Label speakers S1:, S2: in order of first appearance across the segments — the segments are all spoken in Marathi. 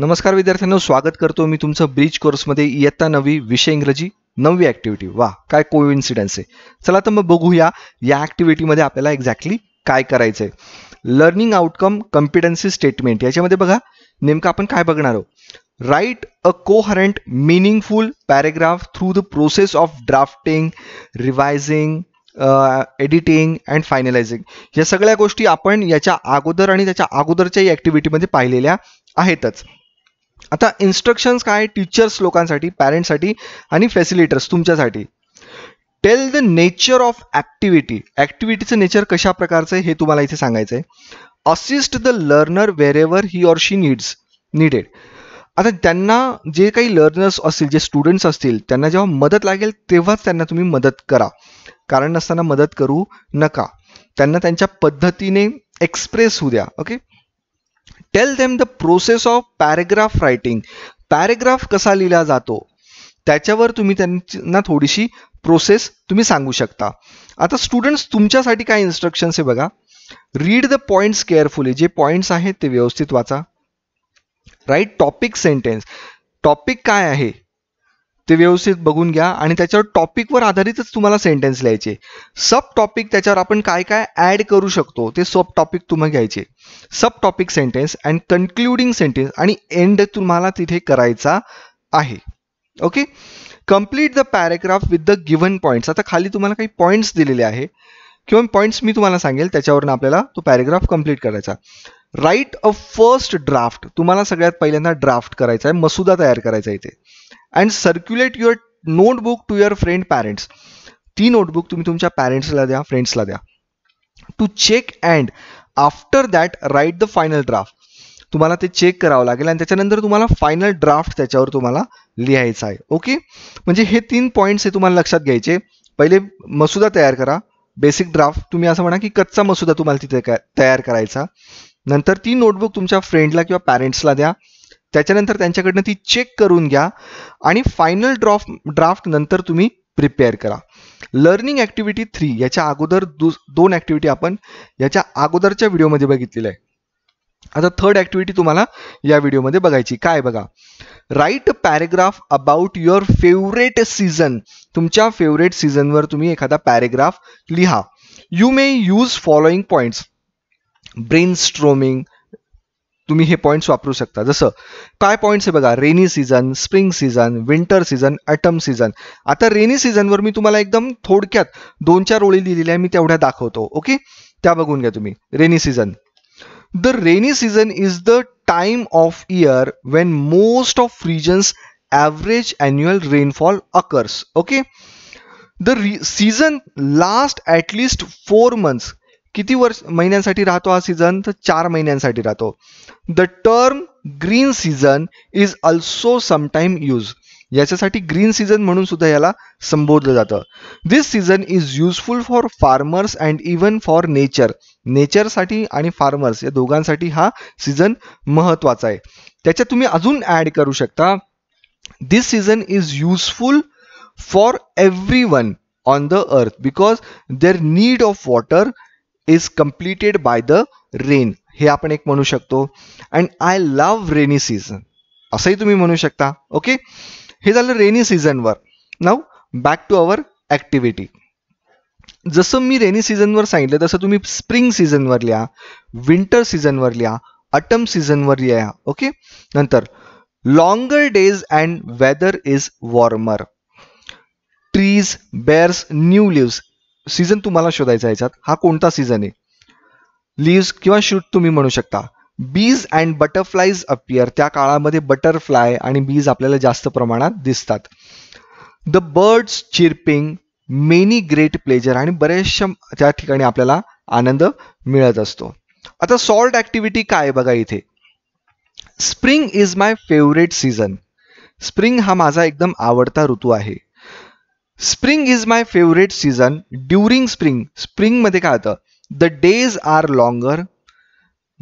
S1: नमस्कार विद्यार्थ्यांनो स्वागत करतो मी तुमचं ब्रिज कोर्समध्ये इयत्ता नवी विषय इंग्रजी नवी ऍक्टिव्हिटी वा काय को इन्सिडन्स आहे चला तर मग बघूया या ॲक्टिव्हिटीमध्ये आपल्याला एक्झॅक्टली काय करायचंय लर्निंग आउटकम कॉम्पिटन्सी स्टेटमेंट याच्यामध्ये बघा नेमकं आपण काय बघणार आहोत write a coherent meaningful paragraph through the process of drafting revising editing and finalising या सगळ्या गोष्टी आपण याच्या अगोदर आणि त्याच्या अगोदरच्याही ॲक्टिव्हिटीमध्ये पाहिलेल्या आहेतच आता इन्स्ट्रक्शन काय टीचर्स लोकांसाठी पॅरेंट्ससाठी आणि फॅसिलिटर्स तुमच्यासाठी tell the nature of activity ऍक्टिव्हिटीचं नेचर कशा प्रकारचं हे तुम्हाला इथे सांगायचं आहे assist the learner wherever ever he or she needs needed आता त्यांना जे काही लर्नर्स असतील जे स्टुडंट्स असतील त्यांना जेव्हा मदत लागेल तेव्हाच त्यांना तुम्ही मदत करा कारण नसताना मदत करू नका त्यांना त्यांच्या पद्धतीने एक्सप्रेस होऊ द्या okay tell them the process of paragraph writing paragraph कसा लिहिला जातो त्याच्यावर तुम्ही त्यांना थोडीशी प्रोसेस तुम्ही सांगू शकता आता स्टुडंट्स तुमच्यासाठी काय इन्स्ट्रक्शन्स आहे बघा रीड द पॉईंट्स केअरफुली जे पॉईंट्स आहेत ते व्यवस्थित वाचा राईट टॉपिक सेंटेन्स टॉपिक काय आहे ते व्यवस्थित बघून घ्या आणि त्याच्यावर टॉपिक वर आधारितच तुम्हाला सेंटेन्स लिहायचे सब टॉपिक त्याच्यावर आपण काय काय ऍड करू शकतो ते सब टॉपिक तुम्हाला घ्यायचे sub topic sentence and concluding sentence आणि एंड तुम्हाला तिथे करायचा आहे okay complete the paragraph with the given points आता खाली तुम्हाला काही पॉईंट्स दिलेले आहे किंवा पॉईंट्स मी तुम्हाला सांगेल त्याच्यावरून आपल्याला तो पॅरेग्राफ कम्प्लीट करायचा राईट अ फर्स्ट ड्राफ्ट तुम्हाला सगळ्यात पहिल्यांदा ड्राफ्ट करायचा आहे मसुदा तयार करायचा आहे इथे and circulate your notebook to your friend parents ती नोटबुक तुम्ही तुमच्या पॅरेंट्सला द्या फ्रेंड्सला द्या to check and after that write the final draft तुम्हाला ते चेक करावं लागेल आणि त्याच्यानंतर तुम्हाला फायनल ड्राफ्ट त्याच्यावर तुम्हाला लिहायचा आहे ओके म्हणजे हे तीन पॉईंट्स हे तुम्हाला लक्षात घ्यायचे पहिले मसुदा तयार करा बेसिक ड्राफ्ट तुम्ही असं म्हणा की कच्चा मसुदा तुम्हाला तिथे तयार करायचा नंतर ती नोटबुक तुमच्या फ्रेंडला किंवा पॅरेंट्सला द्या त्याच्यानंतर त्यांच्याकडनं ती चेक करून घ्या आणि फायनल ड्रॉफ ड्राफ्ट नंतर तुम्ही प्रिपेअर करा लर्निंग ॲक्टिव्हिटी थ्री याच्या अगोदर दु दोन ॲक्टिव्हिटी आपण याच्या अगोदरच्या व्हिडिओमध्ये बघितलेलं आहे आता थर्ड ऍक्टिव्हिटी तुम्हाला या व्हिडिओमध्ये बघायची काय बघा write paragraph about your favourite season तुमच्या फेवरेट सीझनवर तुम्ही एखादा पॅरेग्राफ लिहा you may use following points brainstorming तुम्ही हे पॉईंट्स वापरू शकता जसं काय पॉईंट्स आहे बघा rainy season spring season winter season autumn season आता रेनी सीझनवर मी तुम्हाला एकदम थोडक्यात दोन चार ओळी लिहिलेल्या मी तेवढ्या दाखवतो ओके त्या बघून घ्या तुम्ही rainy season The rainy season is the time of year when most of regions average annual rainfall occurs. Okay. The season lasts at least four months. किती वर्ष महिन्यांसाठी राहतो हा सीझन तर चार महिन्यांसाठी राहतो the term green season is also sometime use याच्यासाठी ग्रीन सीझन म्हणून सुद्धा याला संबोधलं जातं this season is useful for farmers and even for nature नेचरसाठी आणि फार्मर्स या दोघांसाठी हा सीझन महत्वाचा आहे त्याच्यात तुम्ही अजून ॲड करू शकता this season is useful for everyone on the earth because their need of water is completed by the rain हे आपण एक म्हणू शकतो and I love rainy season असंही तुम्ही म्हणू शकता ओके हे झालं रेनी सीझनवर नाव बॅक टू अवर ॲक्टिव्हिटी जसं मी रेनी सीझनवर सांगितलं तसं तुम्ही स्प्रिंग सीझनवर लिहा विंटर सीझनवर लिहा अटम सीझनवर लिहा ओके नंतर longer days and weather is warmer trees bears new leaves season तुम्हाला शोधायचा याच्यात हा कोणता सीझन आहे लिव्स किंवा शूट तुम्ही म्हणू शकता बीज अँड बटरफ्लायज अपियर त्या काळामध्ये बटरफ्लाय आणि बीज आपल्याला जास्त प्रमाणात दिसतात the birds chirping many great pleasure आणि बरेचशा त्या ठिकाणी आपल्याला आनंद मिळत असतो आता सॉल्ट ऍक्टिव्हिटी काय बघा इथे spring is my favourite season spring हा माझा एकदम आवडता ऋतू आहे spring is my favourite season during spring spring मध्ये काय होतं द डेज आर लॉंगर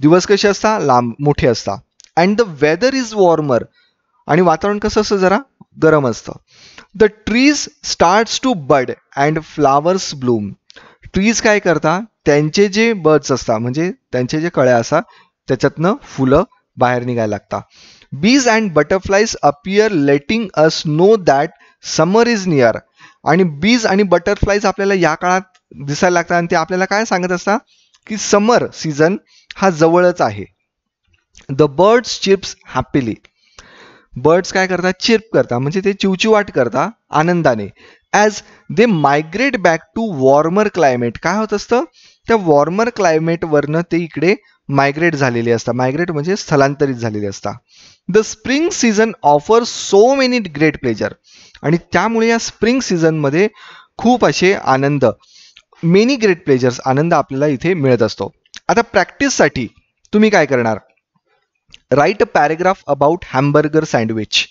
S1: दिवस कसे असता लांब मोठे असता and the weather is warmer आणि वातावरण कसं असतं जरा गरम असतं the trees starts to bud and flowers bloom trees काय करता त्यांचे जे बर्ड्स असतात म्हणजे त्यांचे जे कळ्या असतात त्याच्यातनं फुलं बाहेर निघायला लागतात bees and butterflies appear letting us know that summer is near आणि बीज आणि बटरफ्लायज आपल्याला या काळात दिसायला लागतात आणि ते आपल्याला काय सांगत असतात की समर सीझन हा जवळच आहे the birds chips happily birds काय करतात चिर्प करता म्हणजे ते चिवचिवाट करता आनंदाने as they migrate back to warmer climate काय होत असतं त्या वॉर्मर क्लायमेटवरनं ते इकडे मायग्रेट झालेले असतात मायग्रेट म्हणजे स्थलांतरित झालेले असतात the spring season offer so many great pleasure आणि त्यामुळे या स्प्रिंग सीझनमध्ये खूप असे आनंद मेनी ग्रेट प्लेजर्स आनंद आपल्याला इथे मिळत असतो आता प्रॅक्टिससाठी तुम्ही काय करणार write a paragraph about hamburger sandwich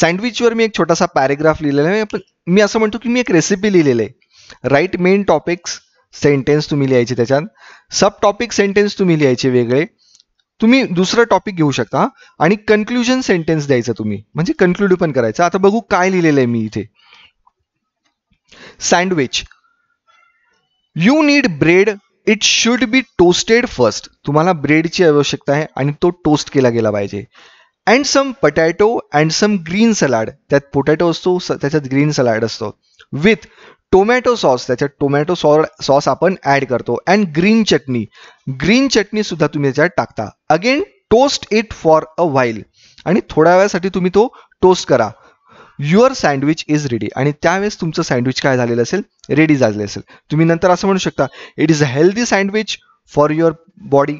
S1: सँडविचवर मी एक छोटासा पॅरेग्राफ लिहिलेला आहे पण मी असं म्हणतो की मी एक रेसिपी लिहिलेली आहे राईट मेन टॉपिक्स सेंटेन्स तुम्ही लिहायचे त्याच्यात सब टॉपिक सेंटेन्स तुम्ही लिहायचे वेगळे तुम्ही दुसरं टॉपिक घेऊ शकता आणि कन्क्लुजन सेंटेन्स द्यायचं तुम्ही म्हणजे कन्क्लुड पण करायचं आता बघू काय लिहिलेलं आहे मी इथे sandwich you need bread it should be toasted first तुम्हाला ब्रेडची आवश्यकता आहे आणि तो टोस्ट केला गेला पाहिजे and some potato and some green salad त्यात पोटॅटो असतो त्याच्यात ग्रीन सलाड असतो विथ टोमॅटो सॉस त्याच्यात टोमॅटो सॉस आपण ऍड करतो and green chutney green chutney सुद्धा तुम्ही त्याच्यात टाकता again toast it for a while आणि थोड्या वेळासाठी तुम्ही तो टोस्ट करा युअर सँडविच इज रेडी आणि त्यावेळेस तुमचं सँडविच काय झालेलं असेल रेडी झाले असेल तुम्ही नंतर असं म्हणू शकता it is a healthy sandwich for your body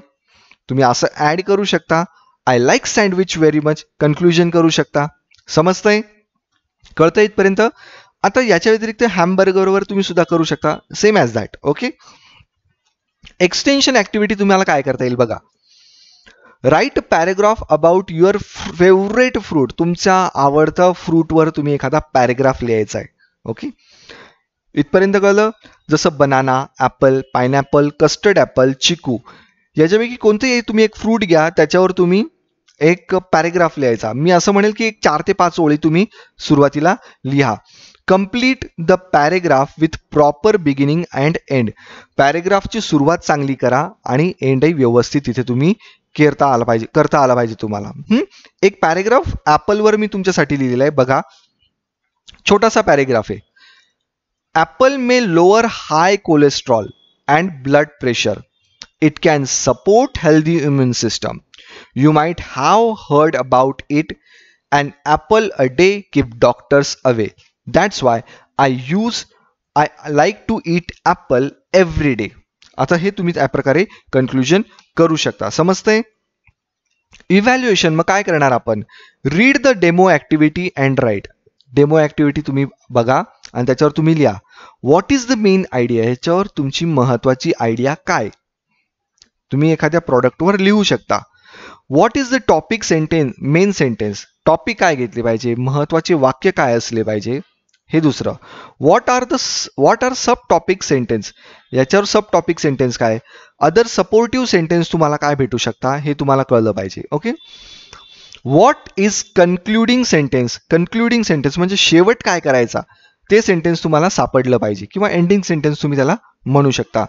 S1: तुम्ही असं ॲड करू शकता I like sandwich very much conclusion करू शकता समजतंय कळतं इथपर्यंत आता याच्या व्यतिरिक्त हॅमबर्गरवर तुम्ही सुद्धा करू शकता same as that okay extension activity तुम्हाला काय करता येईल बघा write paragraph about your favourite fruit तुमच्या आवडता फ्रूटवर तुम्ही एखादा पॅरेग्राफ लिहायचा आहे ओके इथपर्यंत कळलं जसं banana apple pineapple custard apple chikoo याच्यापैकी कोणतेही तुम्ही एक फ्रूट घ्या त्याच्यावर तुम्ही एक पॅरेग्राफ लिहायचा मी असं म्हणेल की एक चार ते पाच ओळी तुम्ही सुरुवातीला लिहा complete the paragraph with proper beginning and end पॅरेग्राफची सुरुवात चांगली करा आणि एंडही व्यवस्थित तिथे तुम्ही करता आला पाहिजे करता आला पाहिजे तुम्हाला एक पॅरेग्राफ ॲपलवर मी तुमच्यासाठी लिहिलेला आहे बघा छोटासा पॅरेग्राफ आहे Apple may lower high cholesterol and blood pressure. It can support healthy immune system. You might have heard about it. An apple a day keep doctors away. That's why I use I like to eat apple every day. आता हे तुम्ही त्या प्रकारे कन्क्लुजन करू शकता समजतंय इव्हॅल्युएशन मग काय करणार आपण read the demo activity and write demo तुम्ही बघा आणि त्याच्यावर तुम्ही लिहा what is the main idea ह्याच्यावर तुमची महत्वाची आयडिया काय तुम्ही एखाद्या प्रॉडक्टवर लिहू शकता what is the topic sentence main sentence topic काय घेतले पाहिजे महत्वाचे वाक्य काय असले पाहिजे हे दुसरं what are the what are sub topic sentence याच्यावर सब टॉपिक सेंटेन्स काय अदर सपोर्टिव्ह सेंटेन्स तुम्हाला काय भेटू शकता हे तुम्हाला कळलं पाहिजे okay what is concluding sentence concluding sentence म्हणजे शेवट काय करायचा ते सेंटेन्स तुम्हाला सापडलं पाहिजे किंवा एंडिंग सेंटेन्स तुम्ही त्याला म्हणू शकता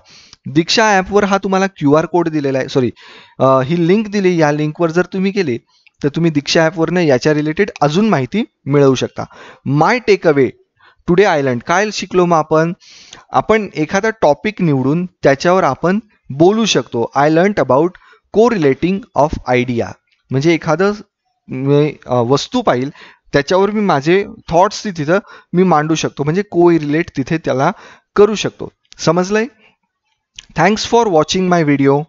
S1: दीक्षा ॲपवर हा तुम्हाला क्यू आर कोड दिलेला आहे सॉरी ही लिंक दिली या लिंकवर जर तुम्ही केले तर तुम्ही दीक्षा ॲपवरनं याच्या रिलेटेड अजून माहिती मिळवू शकता my take away today I learned काय शिकलो मग आपण आपण एखादा टॉपिक निवडून त्याच्यावर आपण बोलू शकतो I learn about correlating of idea म्हणजे एखादं वस्तू पाहिजे त्याच्यावर मी माझे थॉट्स तिथं मी मांडू शकतो म्हणजे को रिलेट तिथे त्याला करू शकतो समजलंय thanks for watching my video